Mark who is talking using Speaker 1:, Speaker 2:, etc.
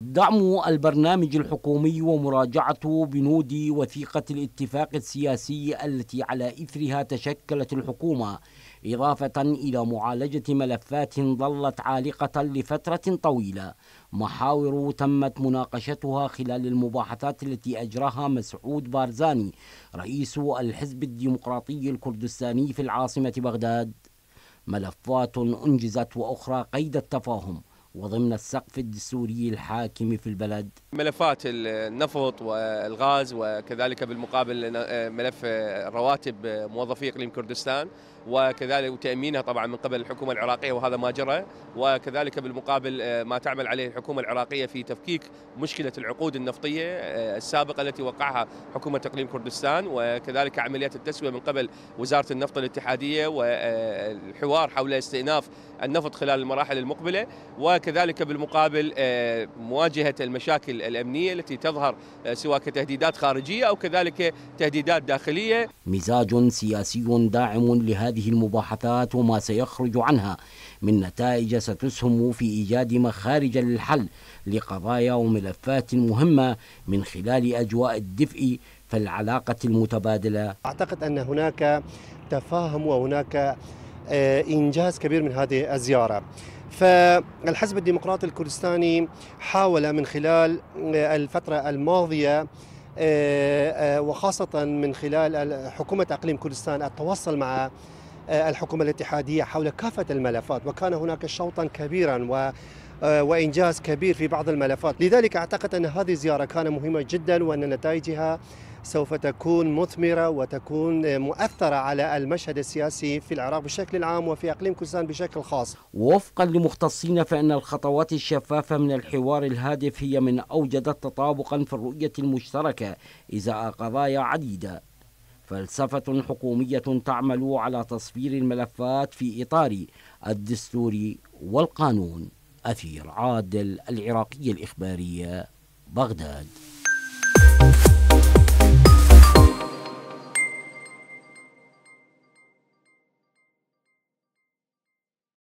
Speaker 1: دعم البرنامج الحكومي ومراجعة بنود وثيقة الاتفاق السياسي التي على إثرها تشكلت الحكومة إضافة إلى معالجة ملفات ظلت عالقة لفترة طويلة محاور تمت مناقشتها خلال المباحثات التي أجراها مسعود بارزاني رئيس الحزب الديمقراطي الكردستاني في العاصمة بغداد ملفات أنجزت وأخرى قيد التفاهم وضمن السقف الدستوري الحاكم في البلد
Speaker 2: ملفات النفط والغاز وكذلك بالمقابل ملف رواتب موظفي اقليم كردستان وكذلك وتامينها طبعا من قبل الحكومه العراقيه وهذا ما جرى وكذلك بالمقابل ما تعمل عليه الحكومه العراقيه في تفكيك مشكله العقود النفطيه السابقه التي وقعها حكومه اقليم كردستان وكذلك عمليات التسويه من قبل وزاره النفط الاتحاديه والحوار حول استئناف النفط خلال المراحل المقبله وك وكذلك بالمقابل آه، مواجهة المشاكل الأمنية التي تظهر آه، سواء كتهديدات خارجية أو كذلك تهديدات داخلية
Speaker 1: مزاج سياسي داعم لهذه المباحثات وما سيخرج عنها من نتائج ستسهم في إيجاد مخارج للحل لقضايا وملفات مهمة من خلال أجواء الدفء فالعلاقة المتبادلة
Speaker 3: أعتقد أن هناك تفاهم وهناك آه، إنجاز كبير من هذه الزيارة فالحزب الديمقراطي الكردستاني حاول من خلال الفترة الماضية آه، آه، وخاصة من خلال حكومة أقليم كردستان التواصل مع آه، الحكومة الاتحادية حول كافة الملفات وكان هناك شوطا كبيرا و آه، وإنجاز كبير في بعض الملفات لذلك أعتقد أن هذه الزيارة كان مهمة جدا وأن نتائجها سوف تكون مثمرة وتكون آه، مؤثرة على المشهد السياسي في العراق بشكل عام وفي أقليم كردستان
Speaker 1: بشكل خاص وفقا لمختصين فإن الخطوات الشفافة من الحوار الهادف هي من أوجدت تطابقا في الرؤية المشتركة إزاء قضايا عديدة فلسفة حكومية تعمل على تصوير الملفات في إطار الدستور والقانون أثير عادل العراقي الإخبارية بغداد